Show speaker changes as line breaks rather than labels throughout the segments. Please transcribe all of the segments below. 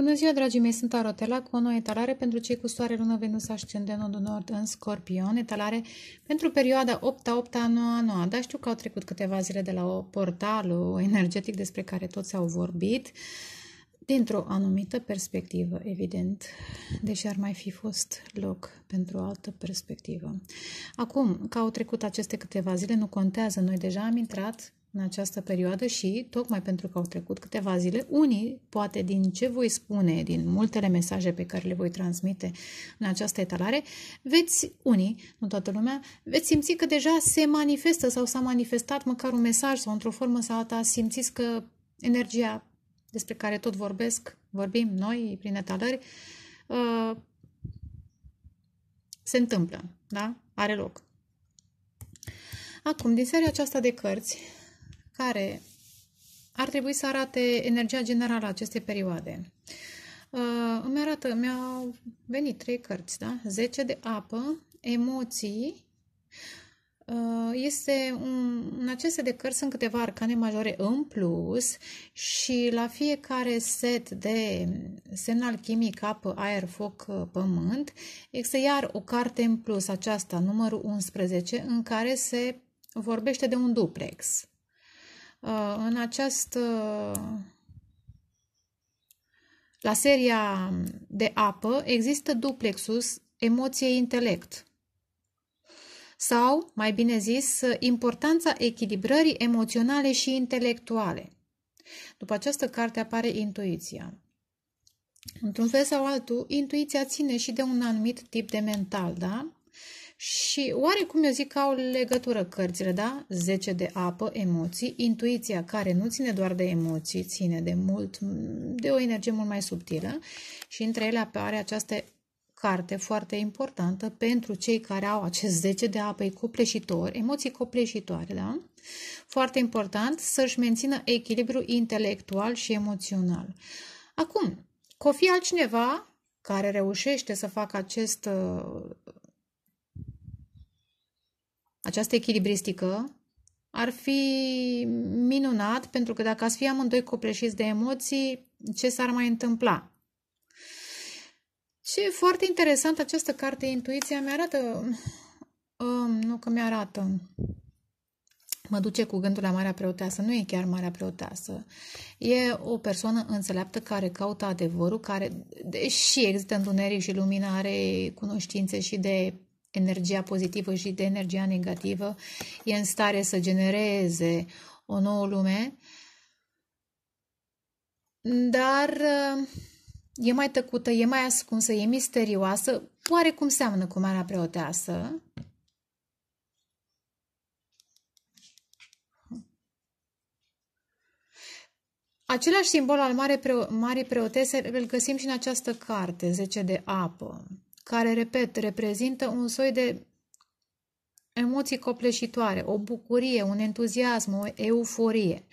Bună ziua, dragii mei, sunt Arotela cu o nouă etalare pentru cei cu soare, lună, venus, ascendent, nodul nord în scorpion, etalare pentru perioada 8 8 a 9 9 Dar știu că au trecut câteva zile de la o portalul energetic despre care toți au vorbit, dintr-o anumită perspectivă, evident, deși ar mai fi fost loc pentru o altă perspectivă. Acum, că au trecut aceste câteva zile, nu contează, noi deja am intrat în această perioadă și, tocmai pentru că au trecut câteva zile, unii, poate din ce voi spune, din multele mesaje pe care le voi transmite în această etalare, veți, unii, nu toată lumea, veți simți că deja se manifestă sau s-a manifestat măcar un mesaj sau într-o formă sau alta, simțiți că energia despre care tot vorbesc, vorbim noi prin etalări, uh, se întâmplă, da? Are loc. Acum, din seria aceasta de cărți, care ar trebui să arate energia generală a acestei perioade. Uh, îmi arată, mi-au venit trei cărți, da? 10 de apă, emoții. Uh, este un, în aceste de cărți sunt câteva arcane majore în plus și la fiecare set de semnal chimic apă, aer, foc, uh, pământ, există iar o carte în plus, aceasta, numărul 11, în care se vorbește de un duplex. Uh, în această uh, la seria de apă există duplexus emoție-intelect sau, mai bine zis, importanța echilibrării emoționale și intelectuale. După această carte apare intuiția. Într-un fel sau altul, intuiția ține și de un anumit tip de mental, da? Și oarecum eu zic că au legătură cărțile, da? 10 de apă, emoții, intuiția care nu ține doar de emoții, ține de mult, de o energie mult mai subtilă și între ele apare această carte foarte importantă pentru cei care au acest 10 de apă copleșitori, emoții copleșitoare, da? Foarte important să-și mențină echilibru intelectual și emoțional. Acum, cofi altcineva care reușește să facă acest această echilibristică, ar fi minunat, pentru că dacă ați fi amândoi copleșiți de emoții, ce s-ar mai întâmpla? e foarte interesant, această carte, Intuiția, mi-arată, um, nu că mi-arată, mă duce cu gândul la Marea Preoteasă. Nu e chiar Marea Preoteasă. E o persoană înțeleaptă care caută adevărul, care, deși există întuneric și lumina, are cunoștințe și de energia pozitivă și de energia negativă, e în stare să genereze o nouă lume, dar uh, e mai tăcută, e mai ascunsă, e misterioasă, oarecum seamănă cu Marea Preoteasă, Același simbol al marei Preotese îl găsim și în această carte, 10 de apă care, repet, reprezintă un soi de emoții copleșitoare, o bucurie, un entuziasm, o euforie.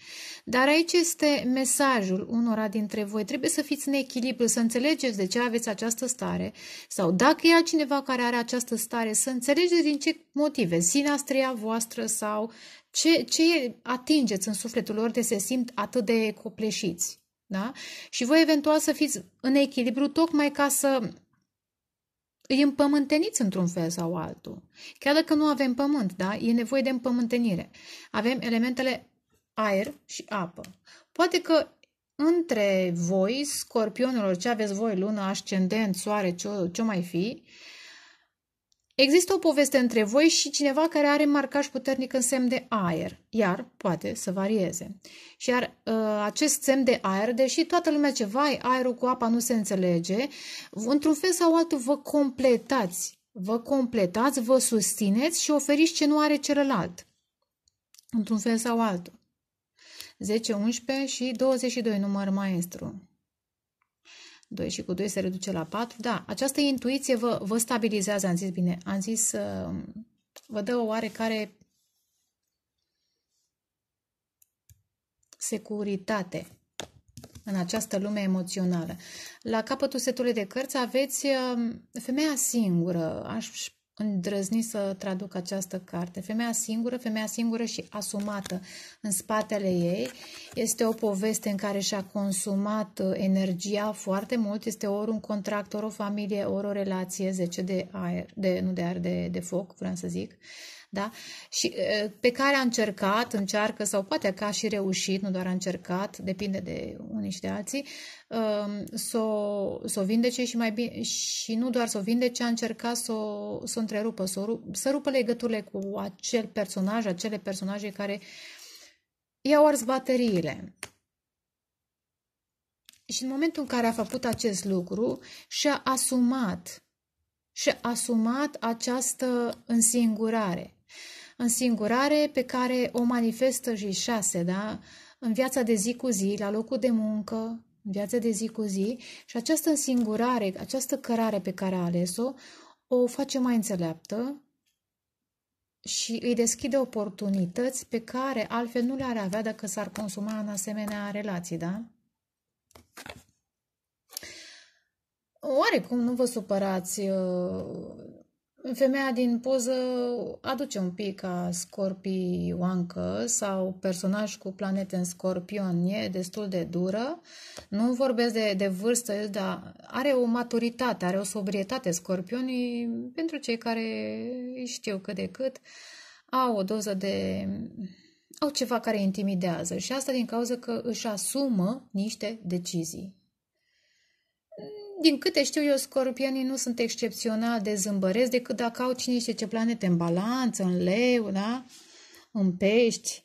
Dar aici este mesajul unora dintre voi. Trebuie să fiți în echilibru, să înțelegeți de ce aveți această stare sau dacă e altcineva care are această stare, să înțelegeți din ce motive, sinastria voastră sau ce, ce atingeți în sufletul lor de se simt atât de copleșiți. Da? Și voi eventual să fiți în echilibru tocmai ca să îi împământeniți într-un fel sau altul. Chiar dacă nu avem pământ, da? E nevoie de împământenire. Avem elementele aer și apă. Poate că între voi, scorpionilor, ce aveți voi, lună, ascendent, soare, ce, ce mai fi, uh, Există o poveste între voi și cineva care are marcaj puternic în semn de aer, iar poate să varieze. Și iar uh, acest semn de aer, deși toată lumea ce vai, aerul cu apa nu se înțelege, într-un fel sau altul vă completați, vă completați, vă susțineți și oferiți ce nu are celălalt. Într-un fel sau altul. 10, 11 și 22 număr maestru. 2 și cu 2 se reduce la 4. Da, această intuiție vă, vă stabilizează, am zis bine, am zis, uh, vă dă o oarecare securitate în această lume emoțională. La capătul setului de cărți aveți uh, femeia singură, aș îndrăzni să traduc această carte. Femeia singură, femeia singură și asumată în spatele ei este o poveste în care și-a consumat uh, energia foarte mult. Este ori un contract, ori o familie, ori o relație, 10 de aer, de, nu de aer, de, de foc, vreau să zic da? și, pe care a încercat, încearcă sau poate că a și reușit, nu doar a încercat, depinde de unii și de alții, um, să o s-o vindece și mai bine, și nu doar să o vindece, a încercat să o s-o întrerupă, să, o, să rupă legăturile cu acel personaj, acele personaje care i-au ars bateriile. Și în momentul în care a făcut acest lucru, și-a asumat și-a asumat această însingurare singurare pe care o manifestă și șase, da? în viața de zi cu zi, la locul de muncă, în viața de zi cu zi și această însingurare, această cărare pe care a ales-o, o face mai înțeleaptă și îi deschide oportunități pe care altfel nu le-ar avea dacă s-ar consuma în asemenea relații, da? Oarecum, nu vă supărați uh, Femeia din poză aduce un pic ca scorpioancă sau personaj cu planete în scorpion. E destul de dură. Nu vorbesc de, de vârstă, dar are o maturitate, are o sobrietate. Scorpionii, pentru cei care îi știu cât de cât, au o doză de... au ceva care intimidează. Și asta din cauza că își asumă niște decizii. Din câte știu eu, scorpionii nu sunt excepțional de zâmbăresc decât dacă au cine știe ce planete în balanță, în leu, da? În pești.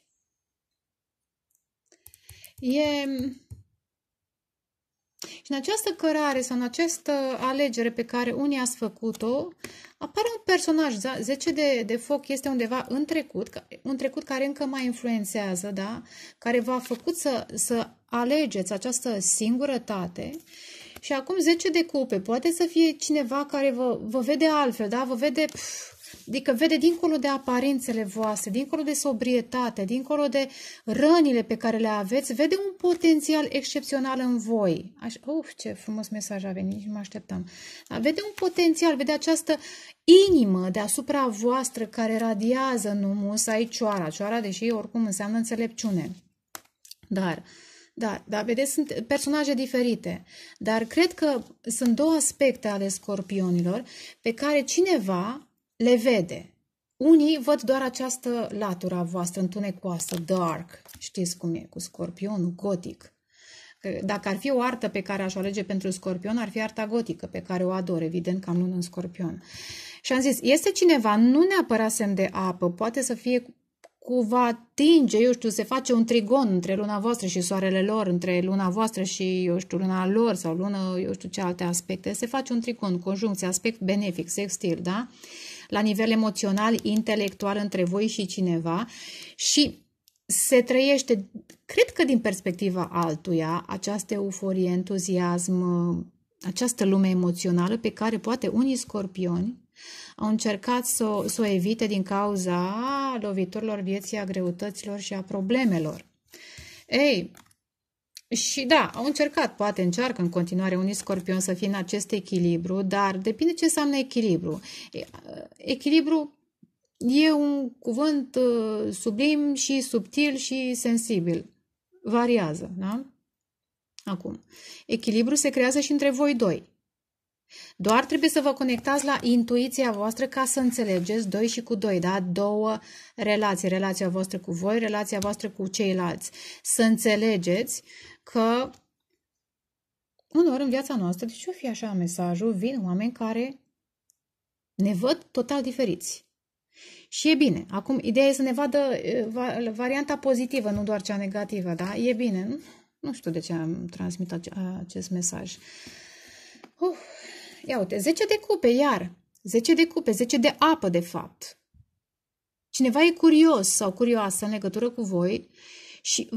E... Și în această cărare sau în această alegere pe care unii ați făcut-o, apare un personaj, 10 de, de foc este undeva în trecut, un trecut care încă mai influențează, da? care v-a făcut să, să alegeți această singurătate și acum 10 de cupe. Poate să fie cineva care vă, vă vede altfel, da? Vă vede, pf, adică vede dincolo de aparențele voastre, dincolo de sobrietate, dincolo de rănile pe care le aveți, vede un potențial excepțional în voi. Aș, uf, ce frumos mesaj a venit, nici nu mă așteptam. Da, vede un potențial, vede această inimă deasupra voastră care radiază nu ai cioara. Cioara, deși oricum înseamnă înțelepciune. Dar uh, da, da, vedeți, sunt personaje diferite, dar cred că sunt două aspecte ale scorpionilor pe care cineva le vede. Unii văd doar această latura voastră întunecoasă, dark, știți cum e, cu scorpionul gotic. Dacă ar fi o artă pe care aș alege pentru scorpion, ar fi arta gotică, pe care o ador, evident, cam nu în scorpion. Și am zis, este cineva, nu neapărat semn de apă, poate să fie cu va atinge, eu știu, se face un trigon între luna voastră și soarele lor, între luna voastră și, eu știu, luna lor sau lună, eu știu ce alte aspecte, se face un trigon, conjuncție, aspect benefic, sextil, da? La nivel emoțional, intelectual, între voi și cineva și se trăiește, cred că din perspectiva altuia, această euforie, entuziasm, această lume emoțională pe care poate unii scorpioni au încercat să să o evite din cauza loviturilor vieții, a greutăților și a problemelor. Ei, și da, au încercat, poate încearcă în continuare unii scorpion să fie în acest echilibru, dar depinde ce înseamnă echilibru. Echilibru e un cuvânt uh, sublim și subtil și sensibil. Variază, da? Acum, echilibru se creează și între voi doi. Doar trebuie să vă conectați la intuiția voastră ca să înțelegeți doi și cu doi, da? Două relații, relația voastră cu voi, relația voastră cu ceilalți. Să înțelegeți că uneori în viața noastră, ce o fi așa mesajul, vin oameni care ne văd total diferiți. Și e bine. Acum, ideea e să ne vadă varianta pozitivă, nu doar cea negativă, da? E bine. Nu, știu de ce am transmit acest mesaj. Uf. Ia uite, 10 de cupe, iar. 10 de cupe, 10 de apă, de fapt. Cineva e curios sau curioasă în legătură cu voi și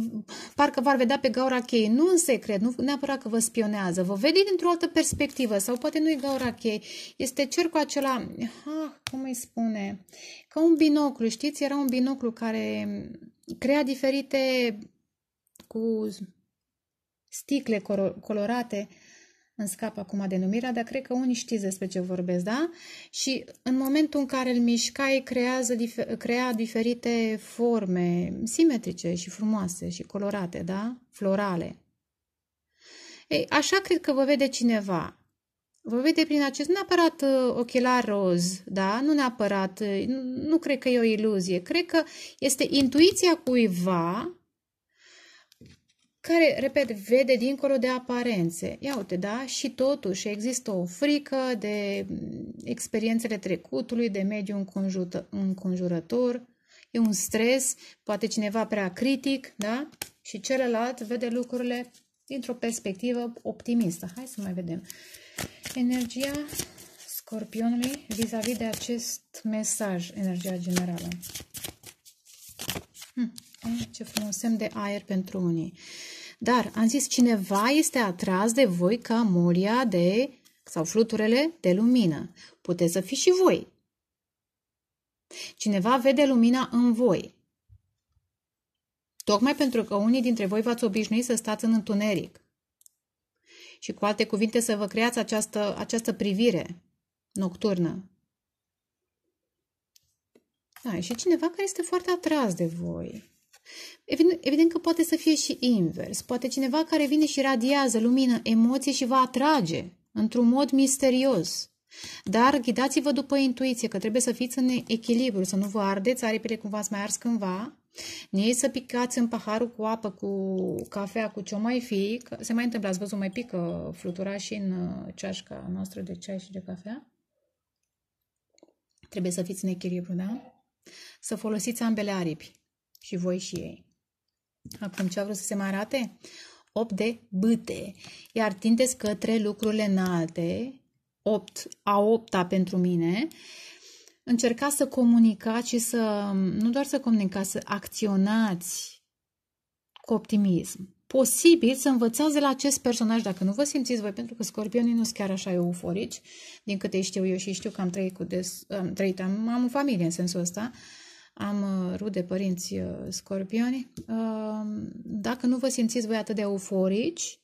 parcă v-ar vedea pe gaura cheii, nu în secret, nu neapărat că vă spionează, vă vede dintr-o altă perspectivă sau poate nu e gaura cheii, este cercul acela, ah, cum îi spune, ca un binoclu, știți, era un binoclu care crea diferite cu sticle colorate, îmi scap acum denumirea, dar cred că unii știți despre ce vorbesc, da? Și în momentul în care îl mișcai, creează, crea diferite forme simetrice și frumoase și colorate, da? Florale. Ei, așa cred că vă vede cineva. Vă vede prin acest, nu neapărat uh, ochelar roz, da? Nu neapărat, uh, nu, nu cred că e o iluzie. Cred că este intuiția cuiva care, repet, vede dincolo de aparențe. Ia uite, da? Și totuși există o frică de mm, experiențele trecutului, de mediul înconjurător, e un stres, poate cineva prea critic, da? Și celălalt vede lucrurile dintr-o perspectivă optimistă. Hai să mai vedem. Energia scorpionului vis-a-vis -vis de acest mesaj, energia generală. Hm. Ce frumos semn de aer pentru unii. Dar am zis, cineva este atras de voi ca moria de, sau fluturele de lumină. Puteți să fiți și voi. Cineva vede lumina în voi. Tocmai pentru că unii dintre voi v-ați obișnuit să stați în întuneric. Și cu alte cuvinte să vă creați această, această privire nocturnă. Da, și cineva care este foarte atras de voi. Evident, evident că poate să fie și invers. Poate cineva care vine și radiază lumină, emoție și va atrage într-un mod misterios. Dar ghidați-vă după intuiție, că trebuie să fiți în echilibru, să nu vă ardeți aripile cum v-ați mai ars cândva, nici să picați în paharul cu apă, cu cafea, cu ce mai fi. Se mai întâmplă, ați văzut, mai pică flutura și în uh, ceașca noastră de ceai și de cafea. Trebuie să fiți în echilibru, da? Să folosiți ambele aripi și voi și ei. Acum, ce a vrut să se mai arate? 8 de bâte, iar tindeți către lucrurile înalte, 8, a opta pentru mine, încercați să comunicați și să, nu doar să comunicați, să acționați cu optimism. Posibil să învățați de la acest personaj, dacă nu vă simțiți voi, pentru că scorpionii nu sunt chiar așa euforici, din câte știu eu și știu că am trăit, cu des, am, trăit am, am o familie în sensul ăsta, uh, am uh, rude părinți uh, scorpioni. Uh, dacă nu vă simțiți voi atât de euforici,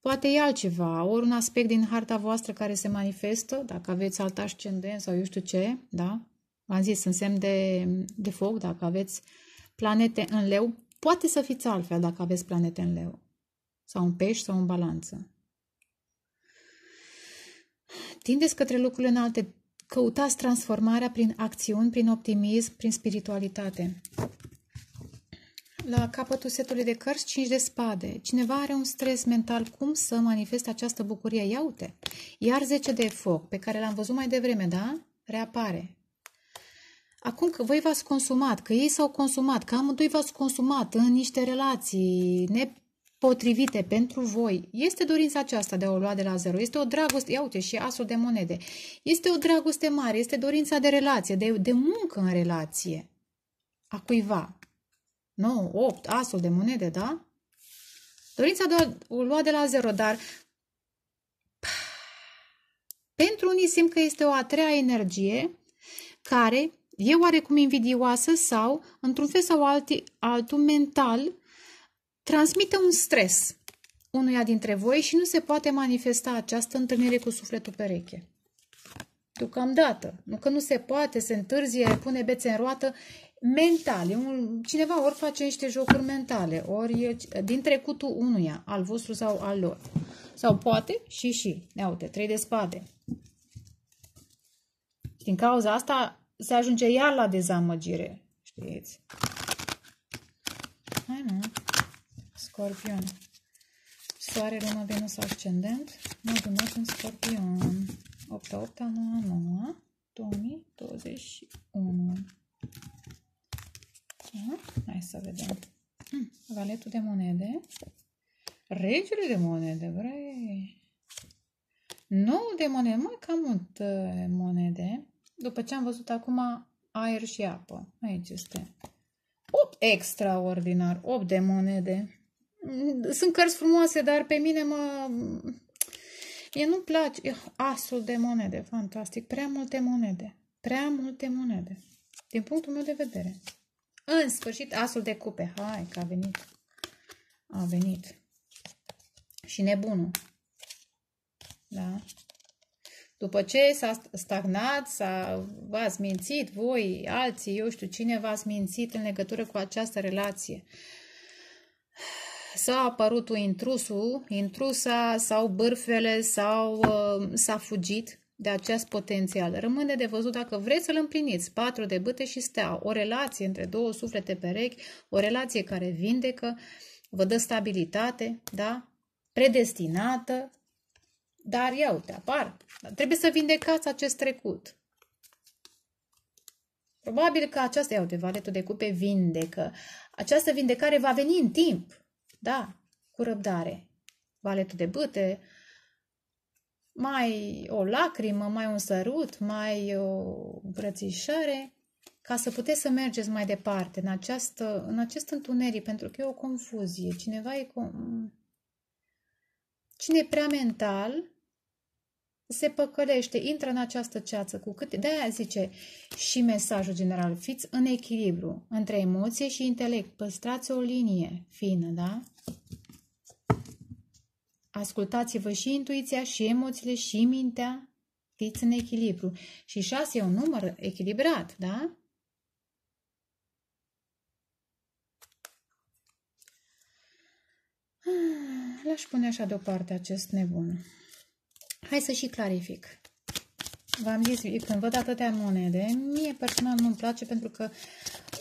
poate e altceva, ori un aspect din harta voastră care se manifestă, dacă aveți alt ascendent sau eu știu ce, da? V-am zis, în semn de, de foc, dacă aveți planete în leu, poate să fiți altfel dacă aveți planete în leu. Sau un pești sau în balanță. Tindeți către lucrurile înalte, Căutați transformarea prin acțiuni, prin optimism, prin spiritualitate. La capătul setului de cărți, 5 de spade. Cineva are un stres mental, cum să manifeste această bucurie? Ia uite! Iar 10 de foc, pe care l-am văzut mai devreme, da? Reapare. Acum că voi v-ați consumat, că ei s-au consumat, că amândoi v-ați consumat în niște relații ne potrivite pentru voi. Este dorința aceasta de a o lua de la zero. Este o dragoste, ia uite și asul de monede. Este o dragoste mare, este dorința de relație, de, de muncă în relație. A cuiva. 9, 8, asul de monede, da? Dorința de a o lua de la zero, dar pentru unii simt că este o a treia energie care e oarecum invidioasă sau, într-un fel sau alt, altul mental, transmite un stres unuia dintre voi și nu se poate manifesta această întâlnire cu sufletul pereche. Deocamdată, nu că nu se poate, se întârzie, pune bețe în roată, mentale. Un, cineva ori face niște jocuri mentale, ori din trecutul unuia, al vostru sau al lor. Sau poate și și. ne uite, trei de spade. Din cauza asta se ajunge iar la dezamăgire. Știți? Hai, nu. Scorpion. Soare, Luna, Venus, Ascendent, Nodunat în Scorpion. 8, 8, 9, 9, 2021. Da? Hai să vedem. Hm, valetul de monede. Regele de monede, vrei? Nou de monede, mai cam mult uh, monede. După ce am văzut acum aer și apă. Aici este. 8 extraordinar, 8 de monede. Sunt cărți frumoase, dar pe mine mă... E nu-mi place. Asul de monede, fantastic. Prea multe monede. Prea multe monede. Din punctul meu de vedere. În sfârșit, asul de cupe. Hai, că a venit. A venit. Și nebunul. Da? După ce s-a stagnat, s-a, v-ați mințit, voi, alții, eu știu cine v-ați mințit în legătură cu această relație s-a apărut un intrusul, intrusa sau bârfele sau uh, s-a fugit de acest potențial. Rămâne de văzut dacă vreți să-l împliniți. Patru de bâte și stea, o relație între două suflete perechi, o relație care vindecă, vă dă stabilitate, da? predestinată, dar iau, uite, apar. Trebuie să vindecați acest trecut. Probabil că aceasta, iau de valetul de cupe, vindecă. Această vindecare va veni în timp da, cu răbdare. Baletul de bâte, mai o lacrimă, mai un sărut, mai o brățișare, ca să puteți să mergeți mai departe în, această, în acest întuneric, pentru că e o confuzie. Cineva e... Cu... Cine e prea mental, se păcălește, intră în această ceață cu cât... De-aia zice și mesajul general, fiți în echilibru între emoție și intelect, păstrați o linie fină, da? Ascultați-vă și intuiția, și emoțiile, și mintea, fiți în echilibru. Și șase e un număr echilibrat, da? Ah, l-aș pune așa deoparte acest nebun. Hai să și clarific. V-am zis, când văd atâtea monede, mie personal nu-mi place pentru că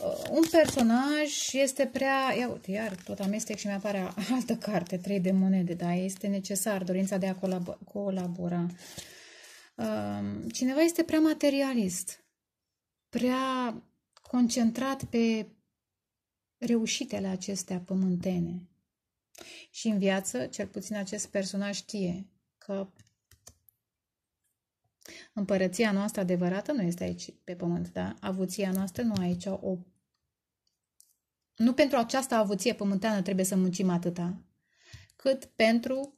uh, un personaj este prea... Ia uite, iar tot amestec și mi-apare altă carte, trei de monede, dar este necesar dorința de a colabora. colabora. Um, uh, cineva este prea materialist, prea concentrat pe reușitele acestea pământene. Și în viață, cel puțin acest personaj știe că Împărăția noastră adevărată nu este aici pe pământ, da? Avuția noastră nu aici o... Nu pentru această avuție pământeană trebuie să muncim atâta, cât pentru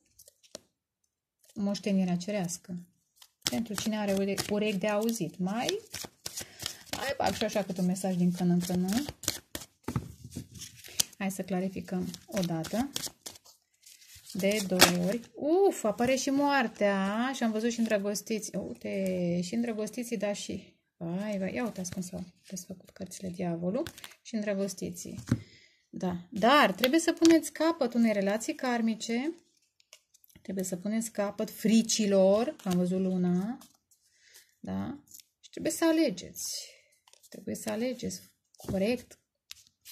moștenirea cerească. Pentru cine are urechi de auzit. Mai, mai bag și așa cât un mesaj din când în când, nu? Hai să clarificăm o dată de două ori. Uf, apare și moartea. Și am văzut și îndrăgostiți. Uite, și îndrăgostiții, da și... Vai, vai, ia uitați cum s-au desfăcut cărțile diavolul și îndrăgostiții. Da, dar trebuie să puneți capăt unei relații karmice. Trebuie să puneți capăt fricilor. Am văzut luna. Da? Și trebuie să alegeți. Trebuie să alegeți corect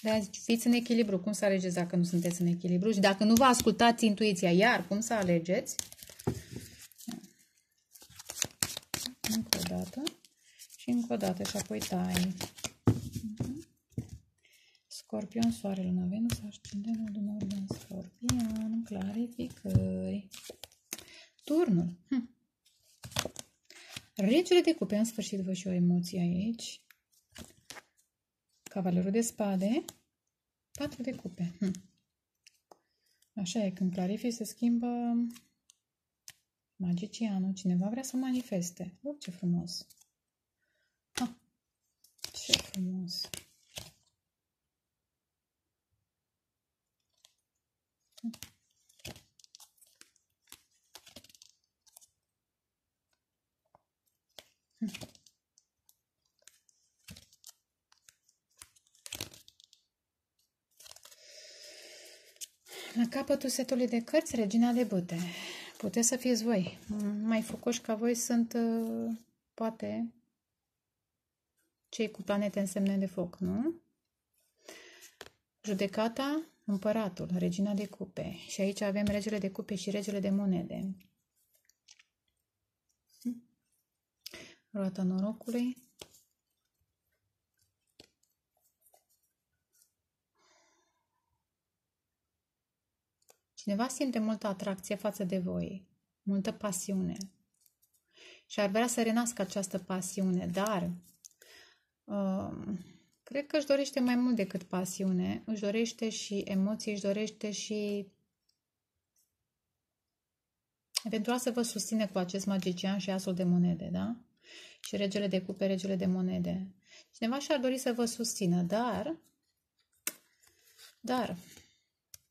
de aia fiți în echilibru. Cum să alegeți dacă nu sunteți în echilibru? Și dacă nu vă ascultați intuiția, iar cum să alegeți? Încă o dată. Și încă o dată. Și apoi tai. Mhm. Scorpion, Soare, Luna, Venus, Ascendentul, Dumnezeu, Scorpion, clarificări. Turnul. Hm. Regele de cupe, în sfârșit vă și o emoție aici. Cavalerul de spade, patru de cupe. Hm. Așa e, când clarifici se schimbă magicianul. Cineva vrea să manifeste. Uf, oh, ce frumos! Ah, ce frumos! Hm. capătul setului de cărți, Regina de Bâte. Puteți să fiți voi. Mai focoși ca voi sunt, uh, poate, cei cu planete în semne de foc, nu? Judecata, împăratul, regina de cupe. Și aici avem regele de cupe și regele de monede. Roata norocului. Cineva simte multă atracție față de voi, multă pasiune și ar vrea să renască această pasiune, dar uh, cred că își dorește mai mult decât pasiune, își dorește și emoții, își dorește și eventual să vă susține cu acest magician și asul de monede, da? Și regele de cupe, regele de monede. Cineva și-ar dori să vă susțină, dar dar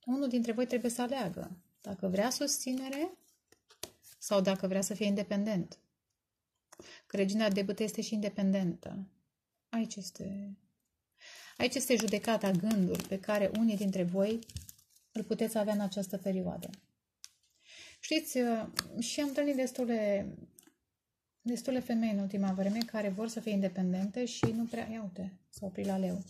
unul dintre voi trebuie să aleagă dacă vrea susținere sau dacă vrea să fie independent. Că regina de bâte este și independentă. Aici este, aici este judecata, gândul pe care unii dintre voi îl puteți avea în această perioadă. Știți, uh, și am întâlnit destule, destule femei în ultima vreme care vor să fie independente și nu prea... Ia uite, s-a oprit la leu.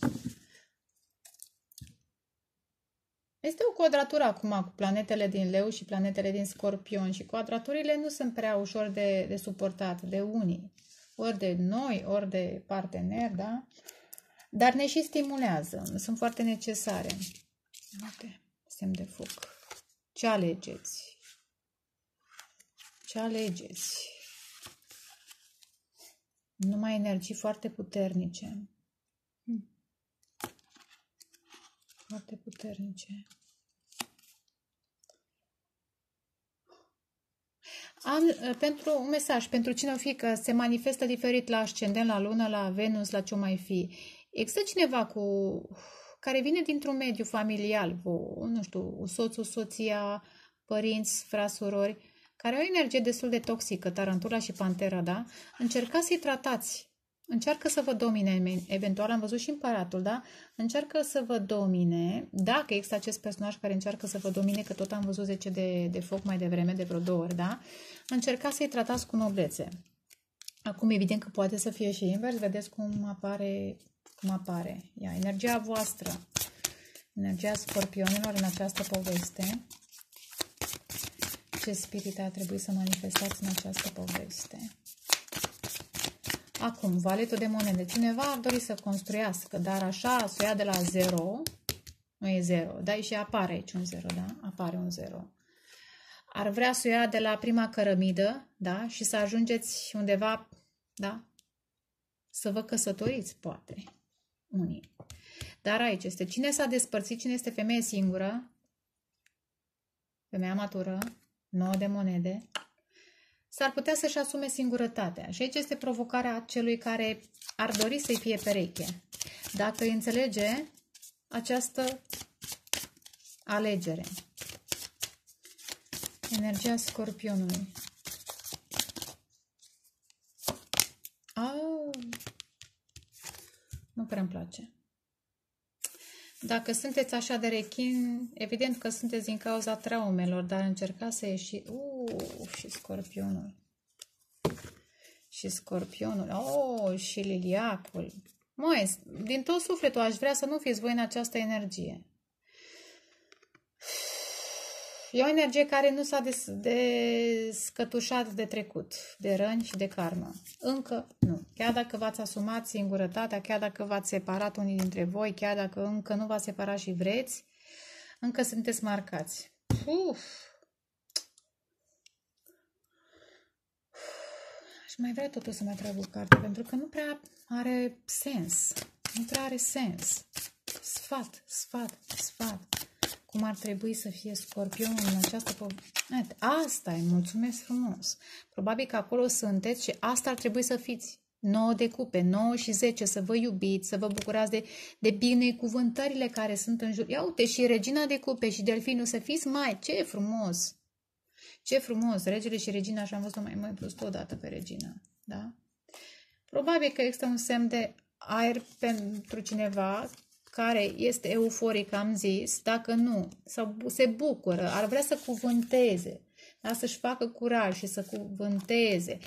Este o quadratură acum cu planetele din leu și planetele din scorpion și quadraturile nu sunt prea ușor de, de suportat de unii, ori de noi, ori de parteneri, da? Dar ne și stimulează, sunt foarte necesare. Uite, semn de foc. Ce alegeți? Ce alegeți? Numai energii foarte puternice. Hmm foarte puternice. Am, uh, pentru un mesaj, pentru cine o fi că se manifestă diferit la ascendent, la lună, la Venus, la ce mai fi. Există cineva cu care vine dintr-un mediu familial, cu, nu știu, soțul, soția, părinți, frasurori, care au energie destul de toxică, tarantula și pantera, da? Încercați să-i tratați Încearcă să vă domine, eventual am văzut și împăratul, da? Încearcă să vă domine, dacă există acest personaj care încearcă să vă domine, că tot am văzut 10 de, de foc mai devreme, de vreo două ori, da? Încercați să-i tratați cu noblețe. Acum, evident că poate să fie și invers, vedeți cum apare, cum apare. Ia, energia voastră, energia scorpionilor în această poveste. Ce spirit a trebuit să manifestați în această poveste? Acum, valetul de monede. Cineva ar dori să construiască, dar așa, să ia de la 0, nu e 0, da? Și apare aici un 0, da? Apare un 0. Ar vrea să ia de la prima cărămidă, da? Și să ajungeți undeva, da? Să vă căsătoriți, poate, unii. Dar aici este cine s-a despărțit, cine este femeie singură, femeia matură, 9 de monede, s-ar putea să-și asume singurătatea. Și aici este provocarea celui care ar dori să-i fie pereche. Dacă îi înțelege această alegere. Energia scorpionului. Au, nu prea-mi place. Dacă sunteți așa de rechin, evident că sunteți din cauza traumelor, dar încercați să ieși. Uuu, și scorpionul. Și scorpionul. Oh, și liliacul. Măi, din tot sufletul aș vrea să nu fiți voi în această energie. E o energie care nu s-a descătușat de trecut, de răni și de karmă. Încă nu. Chiar dacă v-ați asumat singurătatea, chiar dacă v-ați separat unii dintre voi, chiar dacă încă nu v-ați separat și vreți, încă sunteți marcați. Uf! Aș mai vrea totul să mai trag o carte, pentru că nu prea are sens. Nu prea are sens. Sfat, sfat, sfat cum ar trebui să fie scorpionul în această poveste. Asta e, mulțumesc frumos. Probabil că acolo sunteți și asta ar trebui să fiți. 9 de cupe, 9 și 10, să vă iubiți, să vă bucurați de, de binecuvântările care sunt în jur. Ia uite și regina de cupe și delfinul, să fiți mai, ce frumos! Ce frumos, regele și regina, așa am văzut mai mai plus odată pe regina, da? Probabil că există un semn de aer pentru cineva care este euforic, am zis, dacă nu, sau se bucură, ar vrea să cuvânteze, da? să-și facă curaj și să cuvânteze,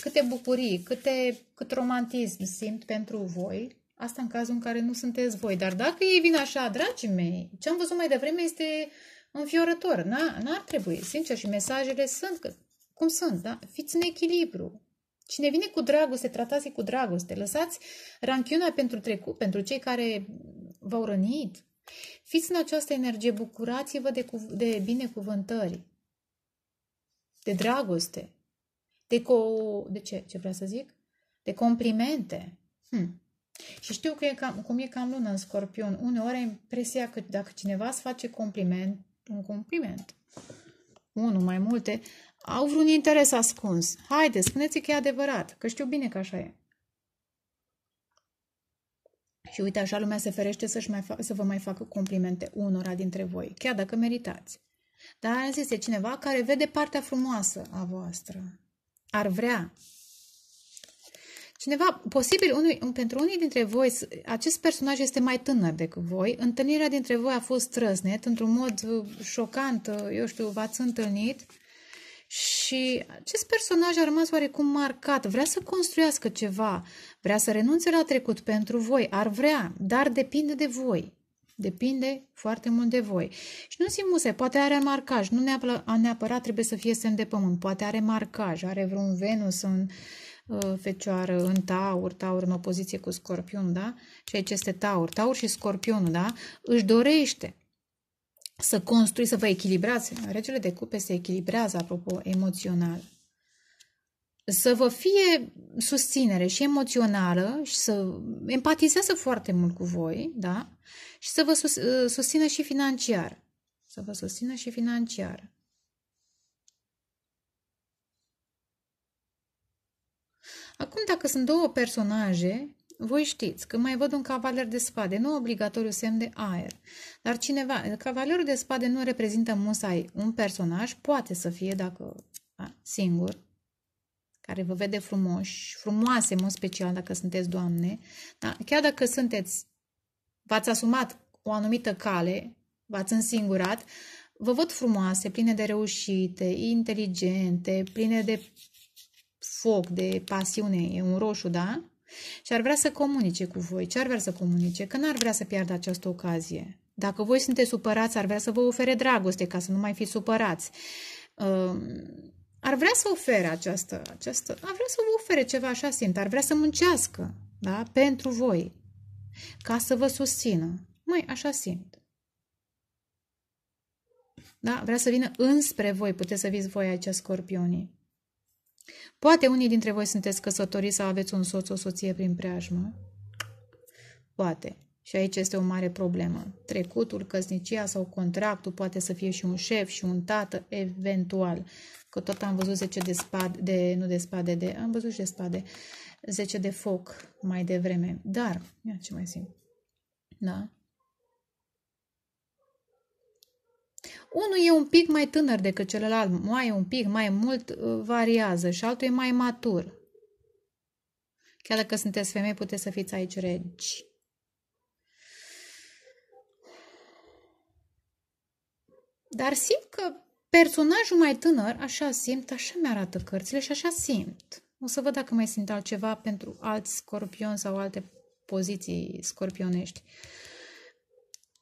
câte bucurii, câte, cât romantism simt pentru voi, asta în cazul în care nu sunteți voi. Dar dacă ei vin așa, dragii mei, ce am văzut mai devreme este înfiorător. N-ar trebui, sincer, și mesajele sunt că, cum sunt, da? Fiți în echilibru. Cine vine cu dragoste, tratați cu dragoste. Lăsați ranchiuna pentru trecut, pentru cei care v-au rănit. Fiți în această energie, bucurați-vă de, de binecuvântări, de dragoste, de, co- de ce? Ce vreau să zic? De complimente. Hm. Și știu că e cam, cum e cam luna în scorpion. Uneori ai impresia că dacă cineva îți face compliment, un compliment, unul, mai multe, au vreun interes ascuns. Haide, spuneți că e adevărat, că știu bine că așa e. Și uite, așa lumea se ferește să, mai să vă mai facă complimente unora dintre voi, chiar dacă meritați. Dar azi este cineva care vede partea frumoasă a voastră. Ar vrea. Cineva, posibil, unui, pentru unii dintre voi, acest personaj este mai tânăr decât voi, întâlnirea dintre voi a fost trăsnet, într-un mod uh, șocant, uh, eu știu, v-ați întâlnit, și acest personaj a rămas oarecum marcat, vrea să construiască ceva, vrea să renunțe la trecut pentru voi, ar vrea, dar depinde de voi. Depinde foarte mult de voi. Și nu simt muse, poate are marcaj, nu neapărat trebuie să fie semn de pământ, poate are marcaj, are vreun Venus în uh, fecioară, în taur, taur în opoziție cu scorpion, da? Și aici este taur, taur și scorpionul, da? Își dorește, să construiți, să vă echilibrați. Regele de cupe se echilibrează, apropo, emoțional. Să vă fie susținere și emoțională și să empatizează foarte mult cu voi, da? Și să vă sus, uh, susțină și financiar. Să vă susțină și financiar. Acum, dacă sunt două personaje, voi știți, când mai văd un cavaler de spade, nu obligatoriu semn de aer, dar cineva, cavalerul de spade nu reprezintă musai, un personaj poate să fie, dacă singur, care vă vede frumoși, frumoase, în special dacă sunteți doamne, da? chiar dacă sunteți, v-ați asumat o anumită cale, v-ați însingurat, vă văd frumoase, pline de reușite, inteligente, pline de foc, de pasiune, e un roșu, da? și ar vrea să comunice cu voi. Ce ar vrea să comunice? Că n-ar vrea să piardă această ocazie. Dacă voi sunteți supărați, ar vrea să vă ofere dragoste ca să nu mai fiți supărați. Uh, ar vrea să ofere această, această, ar vrea să vă ofere ceva, așa simt, ar vrea să muncească, da, pentru voi, ca să vă susțină. Mai așa simt. Da? Vrea să vină înspre voi, puteți să viți voi aici, scorpionii. Poate unii dintre voi sunteți căsătoriți sau aveți un soț, o soție prin preajmă. Poate. Și aici este o mare problemă. Trecutul, căsnicia sau contractul poate să fie și un șef și un tată, eventual. Că tot am văzut 10 de spade, de, nu de spade, de, am văzut și de spade, 10 de foc mai devreme. Dar, ia ce mai simt. Da? Unul e un pic mai tânăr decât celălalt, mai un pic, mai mult uh, variază și altul e mai matur. Chiar dacă sunteți femei, puteți să fiți aici regi. Dar simt că personajul mai tânăr, așa simt, așa mi-arată cărțile și așa simt. O să văd dacă mai simt altceva pentru alți scorpioni sau alte poziții scorpionești.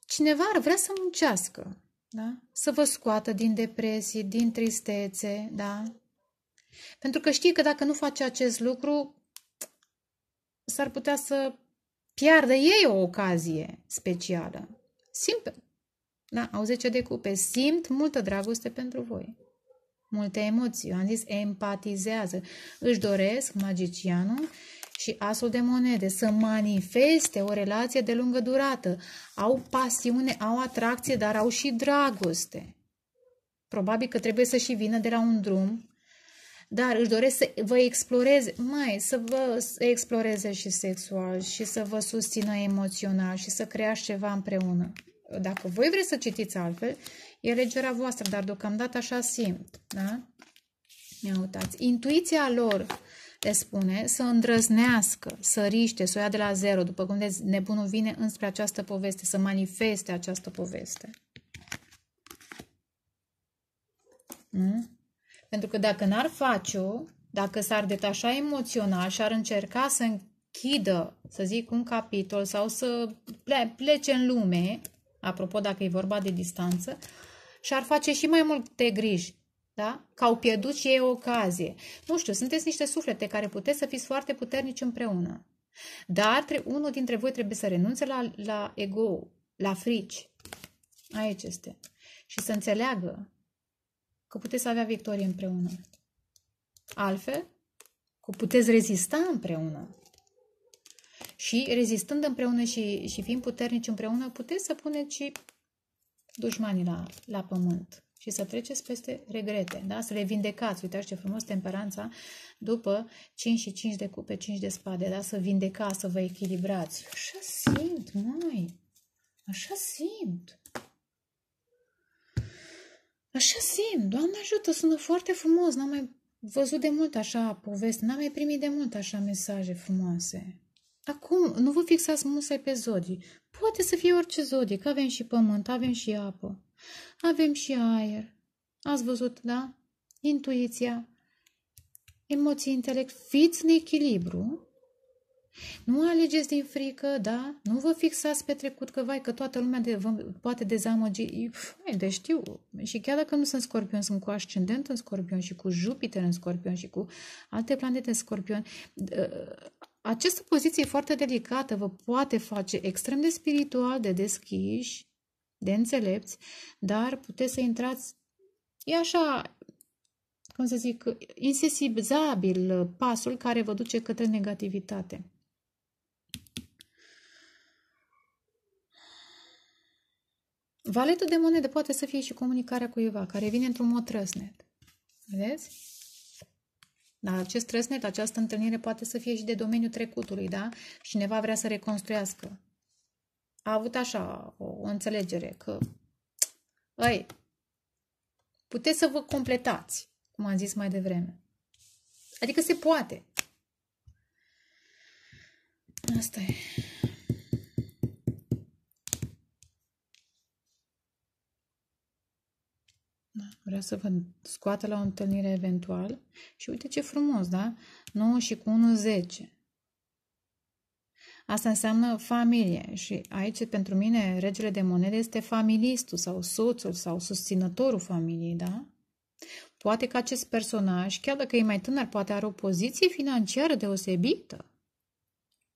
Cineva ar vrea să muncească da? să vă scoată din depresii, din tristețe, da? Pentru că știe că dacă nu face acest lucru, s-ar putea să piardă ei o ocazie specială. Simt, Da, au 10 de cupe. Simt multă dragoste pentru voi. Multe emoții. Eu am zis empatizează. Își doresc magicianul și asul de monede să manifeste o relație de lungă durată. Au pasiune, au atracție, dar au și dragoste. Probabil că trebuie să și vină de la un drum, dar își doresc să vă exploreze, mai, să vă exploreze și sexual și să vă susțină emoțional și să creați ceva împreună. Dacă voi vreți să citiți altfel, e legerea voastră, dar deocamdată așa simt. Da? Ia uitați, intuiția lor le spune să îndrăznească, să riște, să o ia de la zero, după cum nebunul vine înspre această poveste, să manifeste această poveste. Nu? Pentru că dacă n-ar face-o, dacă s-ar detașa emoțional și ar încerca să închidă, să zic, un capitol sau să plece în lume, apropo dacă e vorba de distanță, și ar face și mai multe griji da? Că au pierdut și ei o ocazie. Nu știu, sunteți niște suflete care puteți să fiți foarte puternici împreună. Dar unul dintre voi trebuie să renunțe la, la ego, la frici. Aici este. Și să înțeleagă că puteți avea victorie împreună. Altfel, că puteți rezista împreună. Și rezistând împreună și, și fiind puternici împreună, puteți să puneți și dușmanii la, la pământ și să treceți peste regrete, da? să le vindecați. Uitați ce frumos temperanța după 5 și 5 de cupe, 5 de spade, da? să vindecați, să vă echilibrați. Așa simt, mai, așa simt. Așa simt, Doamne ajută, sună foarte frumos, n-am mai văzut de mult așa poveste, n-am mai primit de mult așa mesaje frumoase. Acum, nu vă fixați musai pe zodii. Poate să fie orice zodie, că avem și pământ, avem și apă. Avem și aer. Ați văzut, da? Intuiția, emoții, intelect. Fiți în echilibru. Nu alegeți din frică, da? Nu vă fixați pe trecut că, vai, că toată lumea de, vă poate dezamăgi. Fai, de știu. Și chiar dacă nu sunt scorpion, sunt cu ascendent în scorpion și cu Jupiter în scorpion și cu alte planete în scorpion. Această poziție foarte delicată, vă poate face extrem de spiritual, de deschiși, de înțelepți, dar puteți să intrați, e așa, cum să zic, insesibizabil pasul care vă duce către negativitate. Valetul de monede poate să fie și comunicarea cuiva, care vine într-un mod trăsnet. Vedeți? Dar acest trăsnet, această întâlnire poate să fie și de domeniul trecutului, da? Cineva vrea să reconstruiască a avut așa o, o înțelegere că, ei, puteți să vă completați, cum am zis mai devreme. Adică se poate. Asta e. Da, vrea să vă scoată la o întâlnire eventual. Și uite ce frumos, da? 9 și cu 1, 10. Asta înseamnă familie și aici pentru mine regele de monede este familistul sau soțul sau susținătorul familiei, da? Poate că acest personaj, chiar dacă e mai tânăr, poate are o poziție financiară deosebită.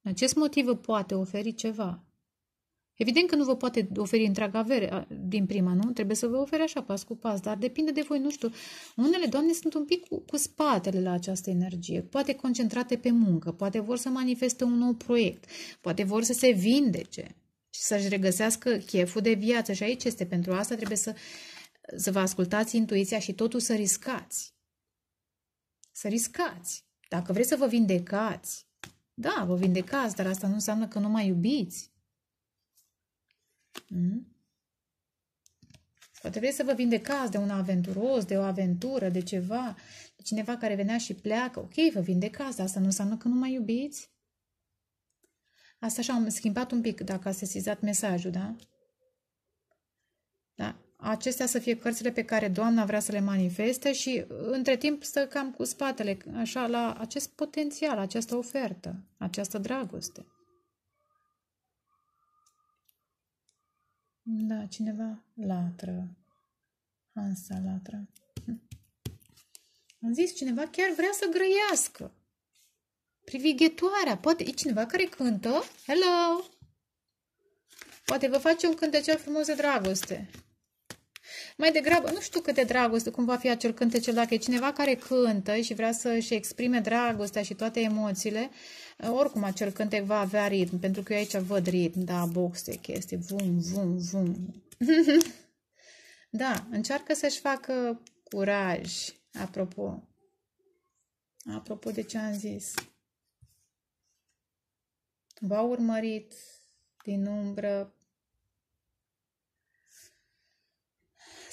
În acest motiv poate oferi ceva. Evident că nu vă poate oferi întreaga avere din prima, nu? Trebuie să vă ofere așa, pas cu pas, dar depinde de voi, nu știu. Unele doamne sunt un pic cu, cu spatele la această energie, poate concentrate pe muncă, poate vor să manifeste un nou proiect, poate vor să se vindece și să-și regăsească cheful de viață. Și aici este, pentru asta trebuie să, să vă ascultați intuiția și totul să riscați. Să riscați. Dacă vreți să vă vindecați, da, vă vindecați, dar asta nu înseamnă că nu mai iubiți. Mm? Poate vreți să vă vindecați de un aventuros, de o aventură, de ceva, de cineva care venea și pleacă. Ok, vă vindecați, asta nu înseamnă că nu mai iubiți. Asta așa am schimbat un pic, dacă a sesizat mesajul, da? Da? Acestea să fie cărțile pe care Doamna vrea să le manifeste și între timp să cam cu spatele, așa, la acest potențial, această ofertă, această dragoste. Da, cineva latră. Hansa latră. Hm. Am zis, cineva chiar vrea să grăiască. Privighetoarea. Poate e cineva care cântă. Hello! Poate vă face un cântecel frumos de dragoste. Mai degrabă, nu știu cât de dragoste, cum va fi acel cântece, dacă e cineva care cântă și vrea să-și exprime dragostea și toate emoțiile, eh, oricum acel cântec va avea ritm, pentru că eu aici văd ritm, da, boxe, chestii, vum, vum, vum. da, încearcă să-și facă curaj, apropo. Apropo de ce am zis. V-au urmărit din umbră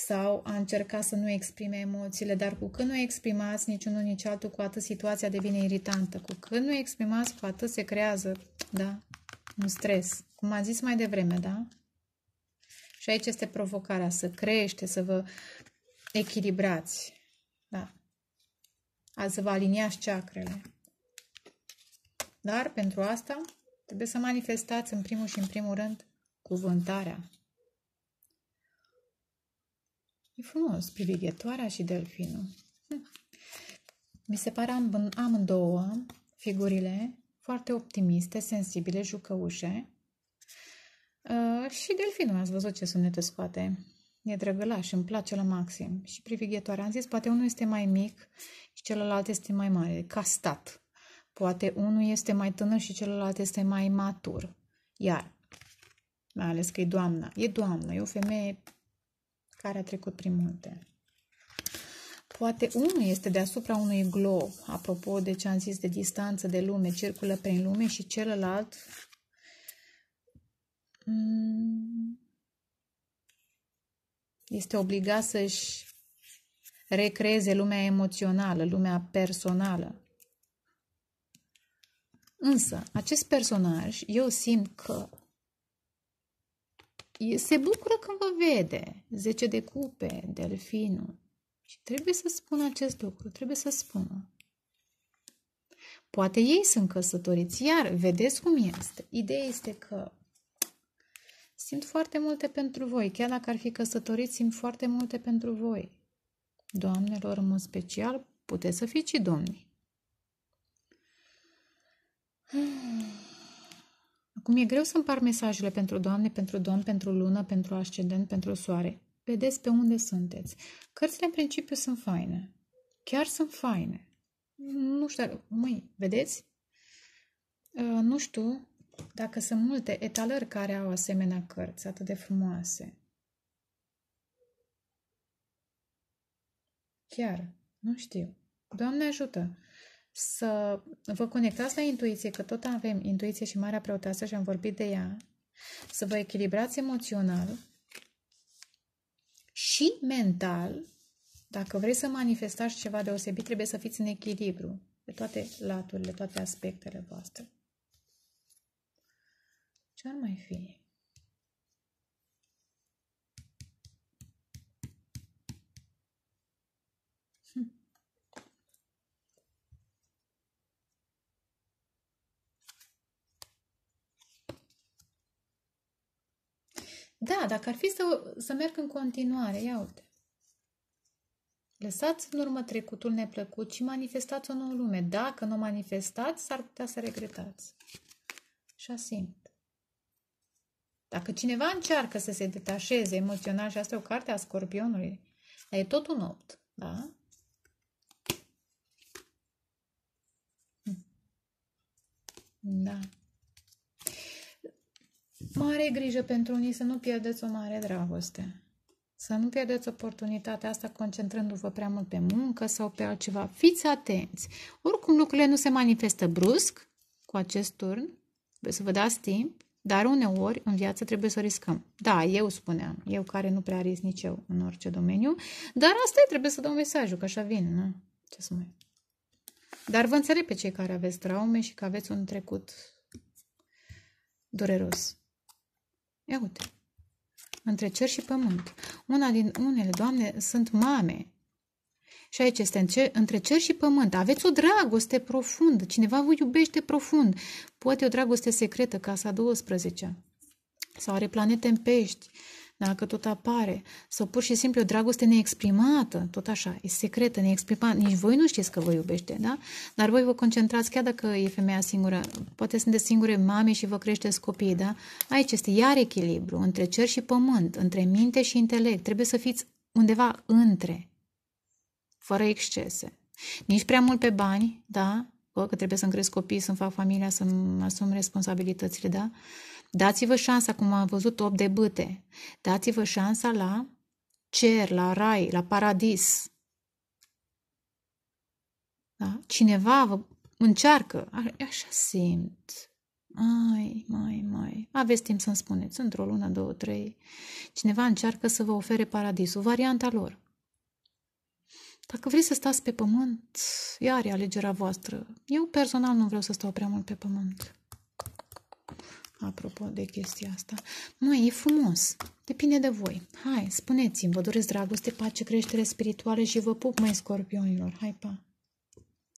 sau a încerca să nu exprime emoțiile, dar cu cât nu exprimați niciunul nici altul, cu atât situația devine iritantă. Cu cât nu exprimați, cu atât se creează, da, un stres. Cum am zis mai devreme, da? Și aici este provocarea, să crește, să vă echilibrați, da? A să vă aliniați ceacrele. Dar pentru asta trebuie să manifestați în primul și în primul rând cuvântarea. E frumos, privighetoarea și delfinul. Hm. Mi se pare amândouă figurile foarte optimiste, sensibile, jucăușe. Uh, și delfinul, ați văzut ce sunete scoate. E drăgălaș, îmi place la maxim. Și privighetoarea, am zis, poate unul este mai mic și celălalt este mai mare, ca stat. Poate unul este mai tânăr și celălalt este mai matur. Iar, mai ales că e doamna. E doamna, e o femeie care a trecut prin multe. Poate unul este deasupra unui glob, apropo de ce am zis de distanță de lume, circulă prin lume și celălalt mm, este obligat să-și recreeze lumea emoțională, lumea personală. Însă, acest personaj, eu simt că se bucură când vă vede. Zece de cupe, delfinul. Și trebuie să spună acest lucru, trebuie să spună. Poate ei sunt căsătoriți, iar vedeți cum este. Ideea este că simt foarte multe pentru voi, chiar dacă ar fi căsătoriți, simt foarte multe pentru voi. Doamnelor, în mod special, puteți să fiți și domni. Hmm. Cum e greu să împar mesajele pentru Doamne, pentru Domn, pentru Lună, pentru Ascendent, pentru Soare. Vedeți pe unde sunteți. Cărțile în principiu sunt faine. Chiar sunt faine. Nu știu, măi, vedeți? Ă, nu știu dacă sunt multe etalări care au asemenea cărți atât de frumoase. Chiar, nu știu. Doamne ajută! să vă conectați la intuiție, că tot avem intuiție și marea preoteasă și am vorbit de ea, să vă echilibrați emoțional și mental. Dacă vreți să manifestați ceva deosebit, trebuie să fiți în echilibru pe toate laturile, toate aspectele voastre. Ce ar mai fi? Da, dacă ar fi să, să merg în continuare, ia uite. Lăsați în urmă trecutul neplăcut și manifestați o nouă lume. Dacă nu manifestați, s-ar putea să regretați. Și asimt. Dacă cineva încearcă să se detașeze emoțional, și asta e o carte a scorpionului, dar e tot un opt, da? Hm. Da. Mare grijă pentru unii să nu pierdeți o mare dragoste. Să nu pierdeți oportunitatea asta concentrându-vă prea mult pe muncă sau pe altceva. Fiți atenți! Oricum lucrurile nu se manifestă brusc cu acest turn, trebuie să vă dați timp, dar uneori în viață trebuie să riscăm. Da, eu spuneam, eu care nu prea risc nici eu în orice domeniu, dar asta e, trebuie să dau mesajul, că așa vin, nu? Ce să mai... Dar vă înțeleg pe cei care aveți traume și că aveți un trecut dureros. Ia uite. Între cer și pământ. Una din unele, Doamne, sunt mame. Și aici este între, cer și pământ. Aveți o dragoste profundă. Cineva vă iubește profund. Poate o dragoste secretă, casa 12 sau are planete în pești dacă tot apare, sau pur și simplu o dragoste neexprimată, tot așa, e secretă, neexprimată, nici voi nu știți că vă iubește, da? Dar voi vă concentrați, chiar dacă e femeia singură, poate sunteți singure mame și vă creșteți copii, da? Aici este iar echilibru între cer și pământ, între minte și intelect, trebuie să fiți undeva între, fără excese. Nici prea mult pe bani, da? Că trebuie să-mi cresc copii, să-mi fac familia, să-mi asum responsabilitățile, da? Dați-vă șansa, cum am văzut, 8 de băte. Dați-vă șansa la cer, la rai, la paradis. Da? Cineva vă încearcă. Așa simt. Mai, mai, mai. Aveți timp să-mi spuneți. Într-o lună, două, trei. Cineva încearcă să vă ofere paradisul. Varianta lor. Dacă vreți să stați pe pământ, iar e alegerea voastră. Eu personal nu vreau să stau prea mult pe pământ apropo de chestia asta. Mai e frumos. Depinde de voi. Hai, spuneți-mi, vă doresc dragoste, pace, creștere spirituală și vă pup, mai scorpionilor. Hai, pa!